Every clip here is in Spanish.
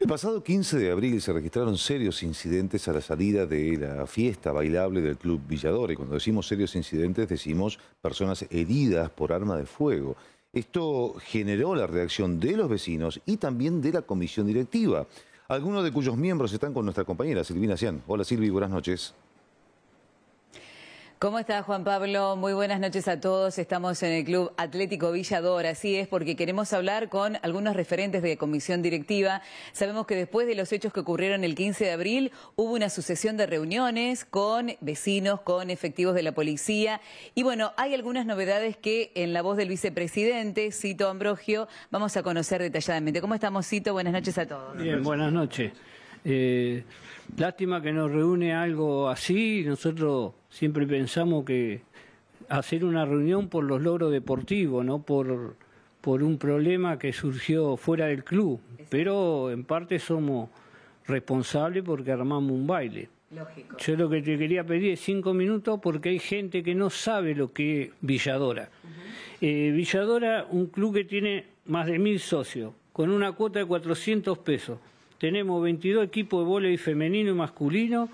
El pasado 15 de abril se registraron serios incidentes a la salida de la fiesta bailable del Club Villador. Y cuando decimos serios incidentes, decimos personas heridas por arma de fuego. Esto generó la reacción de los vecinos y también de la comisión directiva, algunos de cuyos miembros están con nuestra compañera Silvina Cian. Hola Silvi, buenas noches. ¿Cómo está Juan Pablo? Muy buenas noches a todos. Estamos en el Club Atlético Villador, así es, porque queremos hablar con algunos referentes de comisión directiva. Sabemos que después de los hechos que ocurrieron el 15 de abril, hubo una sucesión de reuniones con vecinos, con efectivos de la policía. Y bueno, hay algunas novedades que en la voz del vicepresidente, Cito Ambrogio, vamos a conocer detalladamente. ¿Cómo estamos, Cito? Buenas noches a todos. Bien, buenas noches. Eh, lástima que nos reúne algo así, nosotros siempre pensamos que hacer una reunión por los logros deportivos, no por, por un problema que surgió fuera del club, pero en parte somos responsables porque armamos un baile. Yo lo que te quería pedir es cinco minutos porque hay gente que no sabe lo que es Villadora. Eh, Villadora, un club que tiene más de mil socios, con una cuota de 400 pesos. Tenemos 22 equipos de voleibol femenino y masculino,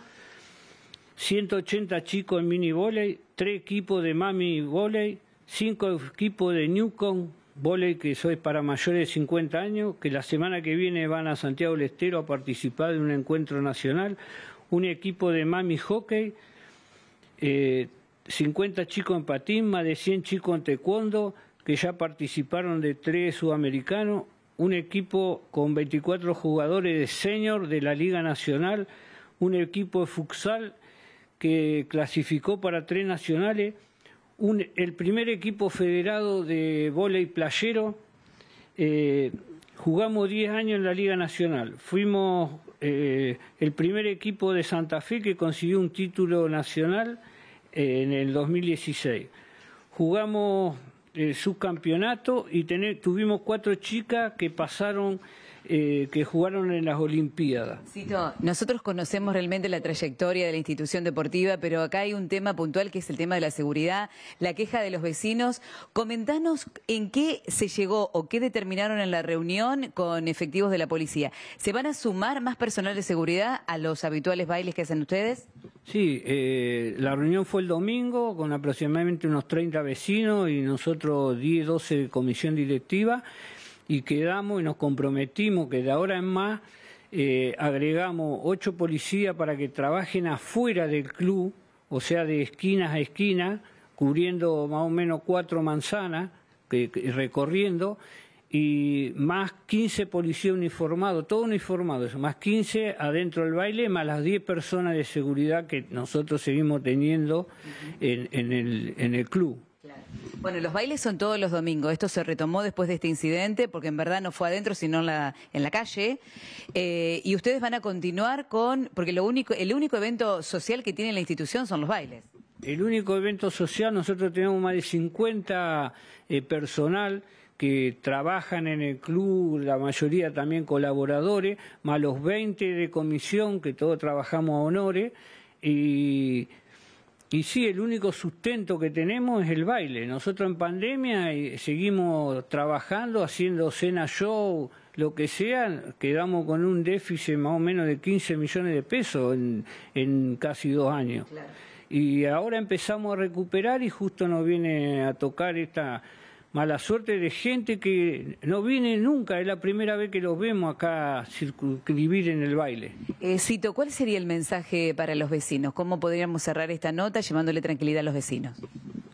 180 chicos en mini volei, 3 equipos de mami volei, 5 equipos de Newcom volei, que es para mayores de 50 años, que la semana que viene van a Santiago del Estero a participar de un encuentro nacional, un equipo de mami hockey, 50 eh, chicos en patín, más de 100 chicos en taekwondo, que ya participaron de tres sudamericanos, un equipo con 24 jugadores de senior de la Liga Nacional, un equipo de futsal que clasificó para tres nacionales, el primer equipo federado de volei playero. Eh, jugamos 10 años en la Liga Nacional. Fuimos eh, el primer equipo de Santa Fe que consiguió un título nacional eh, en el 2016. Jugamos eh, subcampeonato y tuvimos cuatro chicas que pasaron eh, que jugaron en las Olimpiadas. nosotros conocemos realmente la trayectoria de la institución deportiva, pero acá hay un tema puntual que es el tema de la seguridad, la queja de los vecinos. Comentanos en qué se llegó o qué determinaron en la reunión con efectivos de la policía. ¿Se van a sumar más personal de seguridad a los habituales bailes que hacen ustedes? Sí, eh, la reunión fue el domingo con aproximadamente unos 30 vecinos y nosotros 10, 12 comisión directiva y quedamos y nos comprometimos que de ahora en más eh, agregamos ocho policías para que trabajen afuera del club, o sea, de esquina a esquina, cubriendo más o menos cuatro manzanas, recorriendo, y más 15 policías uniformados, todos uniformados, más 15 adentro del baile, más las 10 personas de seguridad que nosotros seguimos teniendo en, en, el, en el club. Bueno, los bailes son todos los domingos. Esto se retomó después de este incidente, porque en verdad no fue adentro, sino en la, en la calle. Eh, y ustedes van a continuar con, porque lo único, el único evento social que tiene la institución son los bailes. El único evento social, nosotros tenemos más de 50 eh, personal que trabajan en el club, la mayoría también colaboradores, más los 20 de comisión, que todos trabajamos a honores, y y sí, el único sustento que tenemos es el baile. Nosotros en pandemia eh, seguimos trabajando, haciendo cena show, lo que sea, quedamos con un déficit más o menos de 15 millones de pesos en, casi dos años. Y ahora empezamos a recuperar y justo nos viene a tocar esta mala suerte de gente que no viene nunca, es la primera vez que los vemos acá circunscribir en el baile. Eh, Cito, ¿cuál sería el mensaje para los vecinos? ¿Cómo podríamos cerrar esta nota llevándole tranquilidad a los vecinos?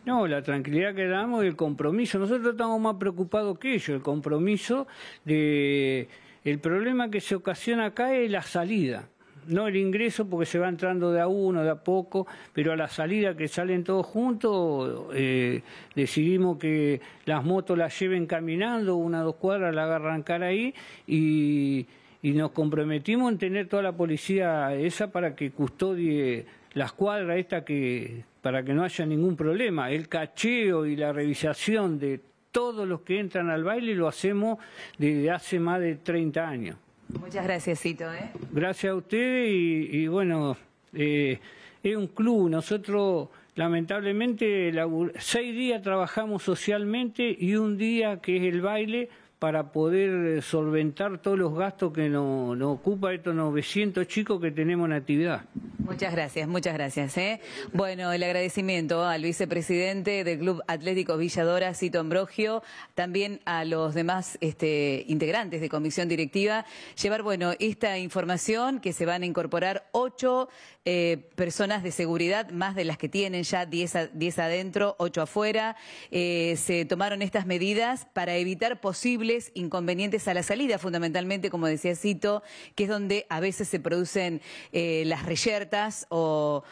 No, la tranquilidad que damos y el compromiso. Nosotros estamos más preocupados que ellos, el compromiso de... El problema que se ocasiona acá es la salida. No el ingreso porque se va entrando de a uno, de a poco, pero a la salida que salen todos juntos, eh, decidimos que las motos las lleven caminando, una o dos cuadras la agarran cara ahí y, y nos comprometimos en tener toda la policía esa para que custodie las cuadras esta que para que no haya ningún problema. El cacheo y la revisación de todos los que entran al baile lo hacemos desde hace más de 30 años. Muchas gracias, Cito. ¿eh? Gracias a ustedes y, bueno, eh, es un club. Nosotros, lamentablemente, seis días trabajamos socialmente y un día que es el baile para poder eh, solventar todos los gastos que nos ocupa estos 900 chicos que tenemos en actividad. Muchas gracias, muchas gracias. ¿eh? Bueno, el agradecimiento al vicepresidente del Club Atlético Villadora, Cito Ambrogio, también a los demás este, integrantes de comisión directiva, llevar, bueno, esta información que se van a incorporar ocho eh, personas de seguridad, más de las que tienen ya 10 diez adentro, ocho afuera. se tomaron estas medidas para evitar posibles inconvenientes a la salida, fundamentalmente, como decía Cito, que es donde a veces se producen eh, las reyertas o,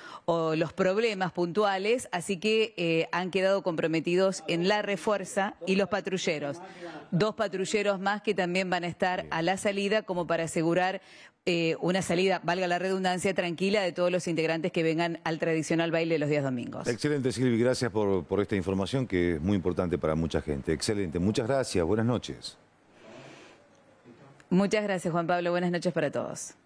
los problemas puntuales, así que eh, han quedado comprometidos en la refuerza y los patrulleros. Dos patrulleros más que también van a estar a la salida como para asegurar eh, una salida, valga la redundancia, tranquila de todos los integrantes que vengan al tradicional baile los días domingos. Excelente, Silvi, gracias por esta información que es muy importante para mucha gente. Excelente, muchas gracias, buenas noches. Muchas gracias, Juan Pablo. Buenas noches para todos.